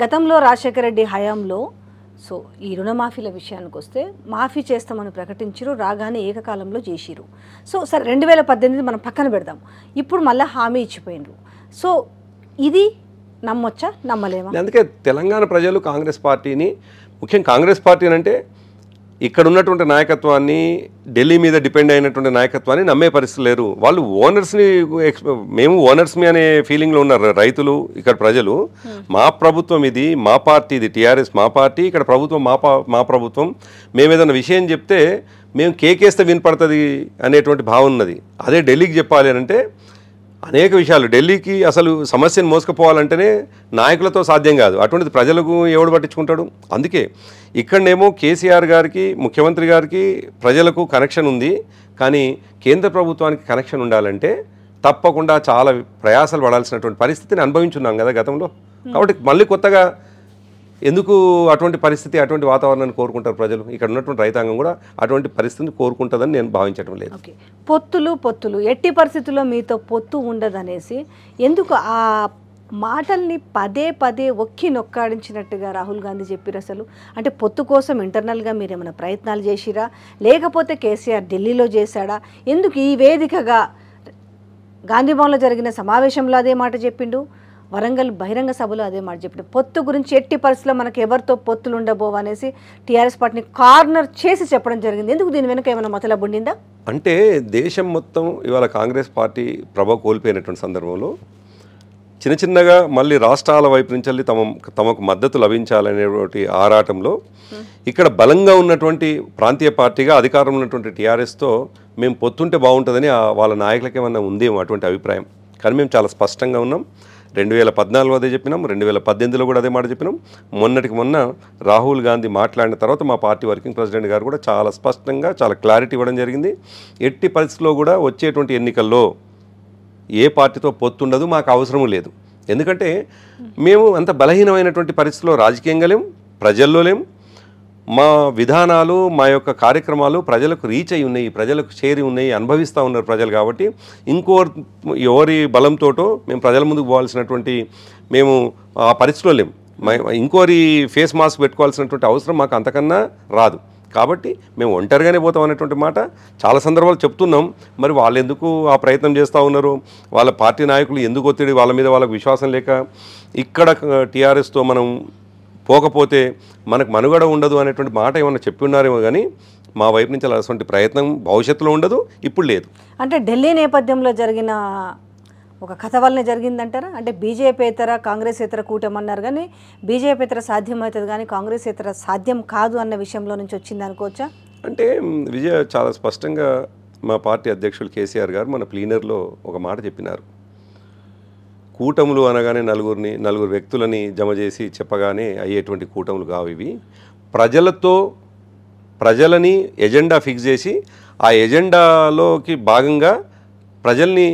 గతంలో రాజశేఖర రెడ్డి హయాంలో సో ఈ రుణమాఫీల విషయానికి వస్తే మాఫీ చేస్తామని ప్రకటించరు రాగానే ఏకకాలంలో చేసిరు సో సరే రెండు వేల పద్దెనిమిది మనం పక్కన పెడదాం ఇప్పుడు మళ్ళీ హామీ ఇచ్చిపోయినరు సో ఇది నమ్మొచ్చా నమ్మలేమా అందుకే తెలంగాణ ప్రజలు కాంగ్రెస్ పార్టీని ముఖ్యం కాంగ్రెస్ పార్టీ అంటే ఇక్కడ ఉన్నటువంటి నాయకత్వాన్ని ఢిల్లీ మీద డిపెండ్ అయినటువంటి నాయకత్వాన్ని నమ్మే పరిస్థితి లేరు వాళ్ళు ఓనర్స్ని మేము ఓనర్స్మి అనే ఫీలింగ్లో ఉన్నారు రైతులు ఇక్కడ ప్రజలు hmm. మా ప్రభుత్వం ఇది మా పార్టీ ఇది టీఆర్ఎస్ మా పార్టీ ఇక్కడ ప్రభుత్వం మా మా ప్రభుత్వం మేము ఏదైనా విషయం చెప్తే మేము కేకేస్తే వినపడుతుంది అనేటువంటి భావం ఉన్నది అదే ఢిల్లీకి చెప్పాలి అంటే అనేక విషయాలు ఢిల్లీకి అసలు సమస్యను మోసుకుపోవాలంటేనే నాయకులతో సాధ్యం కాదు అటువంటిది ప్రజలకు ఎవడు పట్టించుకుంటాడు అందుకే ఇక్కడనేమో కేసీఆర్ గారికి ముఖ్యమంత్రి గారికి ప్రజలకు కనెక్షన్ ఉంది కానీ కేంద్ర ప్రభుత్వానికి కనెక్షన్ ఉండాలంటే తప్పకుండా చాలా ప్రయాసాలు పడాల్సినటువంటి పరిస్థితిని అనుభవించున్నాం కదా గతంలో కాబట్టి మళ్ళీ కొత్తగా ఎందుకు అటువంటి పరిస్థితి అటువంటి వాతావరణాన్ని కోరుకుంటారు ప్రజలు ఇక్కడ ఉన్నటువంటి రైతాంగం కూడా అటువంటి పరిస్థితిని కోరుకుంటుందని నేను భావించడం లేదు పొత్తులు పొత్తులు ఎట్టి పరిస్థితుల్లో మీతో పొత్తు ఉండదనేసి ఎందుకు ఆ మాటల్ని పదే పదే ఒక్కి నొక్కాడించినట్టుగా రాహుల్ గాంధీ చెప్పారు అసలు అంటే పొత్తు కోసం ఇంటర్నల్గా మీరు ఏమైనా ప్రయత్నాలు చేసిరా లేకపోతే కేసీఆర్ ఢిల్లీలో చేశాడా ఎందుకు ఈ వేదికగా గాంధీభవన్లో జరిగిన సమావేశంలో అదే మాట చెప్పిండు వరంగల్ బహిరంగ సభలో అదే మాట చెప్పిన పొత్తు గురించి ఎట్టి పరిస్థితుల్లో మనకు ఎవరితో పొత్తులు ఉండబో అనేసి టీఆర్ఎస్ పార్టీని కార్నర్ చేసి చెప్పడం జరిగింది ఎందుకు దీని వెనుక ఏమైనా మతలబు ఉండిందా అంటే దేశం మొత్తం ఇవాళ కాంగ్రెస్ పార్టీ ప్రభ కోల్పోయినటువంటి సందర్భంలో చిన్న చిన్నగా మళ్ళీ రాష్ట్రాల వైపు నుంచి తమ తమకు మద్దతు లభించాలనేటువంటి ఆరాటంలో ఇక్కడ బలంగా ఉన్నటువంటి ప్రాంతీయ పార్టీగా అధికారంలో ఉన్నటువంటి టీఆర్ఎస్తో మేము పొత్తుంటే బాగుంటుందని వాళ్ళ ఏమన్నా ఉందేమో అటువంటి అభిప్రాయం కానీ మేము చాలా స్పష్టంగా ఉన్నాం రెండు వేల పద్నాలుగు అదే చెప్పినాం రెండు వేల పద్దెనిమిదిలో కూడా అదే మాట చెప్పినాం మొన్నటికి మొన్న రాహుల్ గాంధీ మాట్లాడిన తర్వాత మా పార్టీ వర్కింగ్ ప్రెసిడెంట్ గారు కూడా చాలా స్పష్టంగా చాలా క్లారిటీ ఇవ్వడం జరిగింది ఎట్టి పరిస్థితిలో కూడా వచ్చేటువంటి ఎన్నికల్లో ఏ పార్టీతో పొత్తుండదు మాకు అవసరం లేదు ఎందుకంటే మేము అంత బలహీనమైనటువంటి పరిస్థితిలో రాజకీయంగా లేము ప్రజల్లో లేము మా విధానాలు మా యొక్క కార్యక్రమాలు ప్రజలకు రీచ్ అయి ఉన్నాయి ప్రజలకు చేరి ఉన్నాయి అనుభవిస్తూ ఉన్నారు ప్రజలు కాబట్టి ఇంకో ఎవరి బలంతోటో మేము ప్రజల ముందుకు పోవాల్సినటువంటి మేము ఆ పరిస్థితిలో లేము ఇంకోరి ఫేస్ మాస్క్ పెట్టుకోవాల్సినటువంటి అవసరం మాకు అంతకన్నా రాదు కాబట్టి మేము ఒంటరిగానే పోతాం అనేటువంటి మాట చాలా సందర్భాలు చెప్తున్నాం మరి వాళ్ళు ఎందుకు ఆ ప్రయత్నం చేస్తూ ఉన్నారు వాళ్ళ పార్టీ నాయకులు ఎందుకు ఒత్తిడి వాళ్ళ మీద వాళ్ళకు విశ్వాసం లేక ఇక్కడ టీఆర్ఎస్తో మనం పోకపోతే మనకు మనుగడ ఉండదు అనేటువంటి మాట ఏమైనా చెప్పి ఉన్నారేమో కానీ మా వైపు నుంచి అలాంటి ప్రయత్నం భవిష్యత్తులో ఉండదు ఇప్పుడు లేదు అంటే ఢిల్లీ నేపథ్యంలో జరిగిన ఒక కథ వల్లనే జరిగిందంటారా అంటే బీజేపీతర కాంగ్రెస్ ఇతర అన్నారు కానీ బీజేపీతర సాధ్యమవుతుంది కానీ కాంగ్రెస్ ఇతర సాధ్యం కాదు అన్న విషయంలో నుంచి వచ్చింది అనుకోవచ్చా అంటే విజయ చాలా స్పష్టంగా మా పార్టీ అధ్యక్షులు కేసీఆర్ గారు మన ప్లీనర్లో ఒక మాట చెప్పినారు కూటములు అనగానే నలుగురిని నలుగురు వ్యక్తులని జమ చేసి చెప్పగానే అయ్యేటువంటి కూటములు కావు ఇవి ప్రజలతో ప్రజలని ఎజెండా ఫిక్స్ చేసి ఆ ఎజెండాలోకి భాగంగా ప్రజల్ని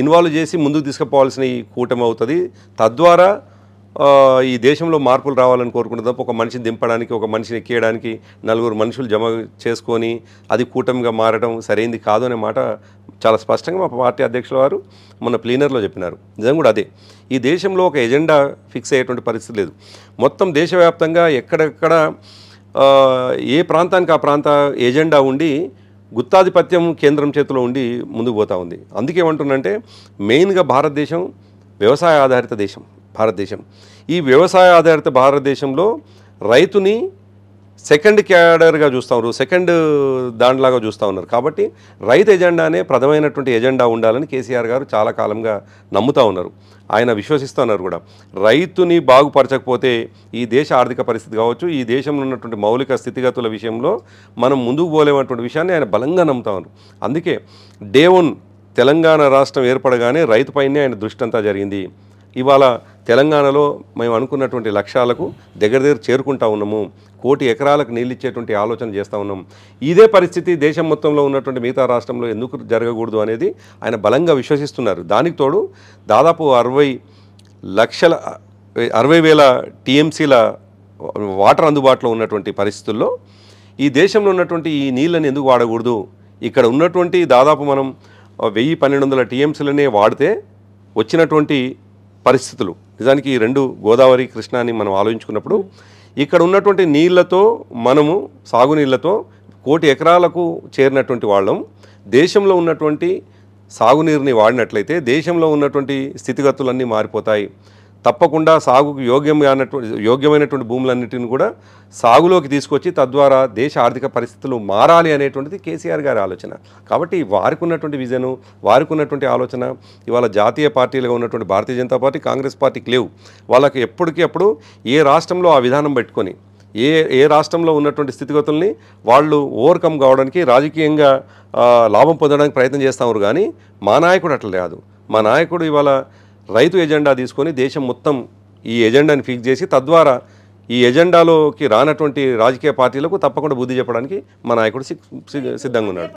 ఇన్వాల్వ్ చేసి ముందుకు తీసుకుపోవాల్సిన ఈ కూటమి అవుతుంది తద్వారా ఈ దేశంలో మార్పులు రావాలని కోరుకుంటుంది తప్ప ఒక మనిషిని దింపడానికి ఒక మనిషిని ఎక్కేయడానికి నలుగురు మనుషులు జమ చేసుకొని అది కూటమిగా మారడం సరైంది కాదు అనే మాట చాలా స్పష్టంగా మా పార్టీ అధ్యక్షుల వారు మొన్న ప్లీనర్లో చెప్పినారు నిజం కూడా అదే ఈ దేశంలో ఒక ఎజెండా ఫిక్స్ అయ్యేటువంటి పరిస్థితి లేదు మొత్తం దేశవ్యాప్తంగా ఎక్కడెక్కడ ఏ ప్రాంతానికి ఆ ప్రాంత ఎజెండా ఉండి గుత్తాధిపత్యం కేంద్రం చేతిలో ఉండి ముందుకు పోతూ ఉంది అందుకేమంటుందంటే మెయిన్గా భారతదేశం వ్యవసాయ ఆధారిత దేశం భారతదేశం ఈ వ్యవసాయ ఆధారిత భారతదేశంలో రైతుని సెకండ్ క్యాడర్గా చూస్తూ ఉన్నారు సెకండ్ దాంట్లాగా చూస్తూ ఉన్నారు కాబట్టి రైతు ఎజెండానే ప్రధమైనటువంటి ఎజెండా ఉండాలని కేసీఆర్ గారు చాలా కాలంగా నమ్ముతూ ఉన్నారు ఆయన విశ్వసిస్తున్నారు కూడా రైతుని బాగుపరచకపోతే ఈ దేశ ఆర్థిక పరిస్థితి కావచ్చు ఈ దేశంలో ఉన్నటువంటి మౌలిక స్థితిగతుల విషయంలో మనం ముందుకు పోలేమటువంటి విషయాన్ని ఆయన బలంగా నమ్ముతా ఉన్నారు అందుకే డే వన్ తెలంగాణ రాష్ట్రం ఏర్పడగానే రైతుపైనే ఆయన దృష్టి అంతా జరిగింది ఇవాళ తెలంగాణలో మేము అనుకున్నటువంటి లక్ష్యాలకు దగ్గర దగ్గర చేరుకుంటా ఉన్నాము కోటి ఎకరాలకు ఇచ్చేటువంటి ఆలోచన చేస్తూ ఉన్నాం ఇదే పరిస్థితి దేశం మొత్తంలో ఉన్నటువంటి మిగతా రాష్ట్రంలో ఎందుకు జరగకూడదు అనేది ఆయన బలంగా విశ్వసిస్తున్నారు దానికి తోడు దాదాపు అరవై లక్షల అరవై వేల టీఎంసీల వాటర్ అందుబాటులో ఉన్నటువంటి పరిస్థితుల్లో ఈ దేశంలో ఉన్నటువంటి ఈ నీళ్ళని ఎందుకు వాడకూడదు ఇక్కడ ఉన్నటువంటి దాదాపు మనం వెయ్యి పన్నెండు వందల టీఎంసీలనే వాడితే వచ్చినటువంటి పరిస్థితులు నిజానికి ఈ రెండు గోదావరి కృష్ణ అని మనం ఆలోచించుకున్నప్పుడు ఇక్కడ ఉన్నటువంటి నీళ్లతో మనము సాగునీళ్లతో కోటి ఎకరాలకు చేరినటువంటి వాళ్ళం దేశంలో ఉన్నటువంటి సాగునీరుని వాడినట్లయితే దేశంలో ఉన్నటువంటి స్థితిగతులన్నీ మారిపోతాయి తప్పకుండా సాగుకు యోగ్యమైనటువంటి యోగ్యమైనటువంటి భూములన్నిటిని కూడా సాగులోకి తీసుకొచ్చి తద్వారా దేశ ఆర్థిక పరిస్థితులు మారాలి అనేటువంటిది కేసీఆర్ గారి ఆలోచన కాబట్టి వారికి ఉన్నటువంటి విజను వారికి ఉన్నటువంటి ఆలోచన ఇవాళ జాతీయ పార్టీలుగా ఉన్నటువంటి భారతీయ జనతా పార్టీ కాంగ్రెస్ పార్టీకి లేవు వాళ్ళకి ఎప్పటికప్పుడు ఏ రాష్ట్రంలో ఆ విధానం పెట్టుకొని ఏ ఏ రాష్ట్రంలో ఉన్నటువంటి స్థితిగతుల్ని వాళ్ళు ఓవర్కమ్ కావడానికి రాజకీయంగా లాభం పొందడానికి ప్రయత్నం చేస్తాము కానీ మా నాయకుడు అట్లా లేదు మా నాయకుడు ఇవాళ రైతు ఎజెండా తీసుకొని దేశం మొత్తం ఈ ఎజెండాని ఫిక్స్ చేసి తద్వారా ఈ ఎజెండాలోకి రానటువంటి రాజకీయ పార్టీలకు తప్పకుండా బుద్ధి చెప్పడానికి మా నాయకుడు సిద్ధంగా ఉన్నాడు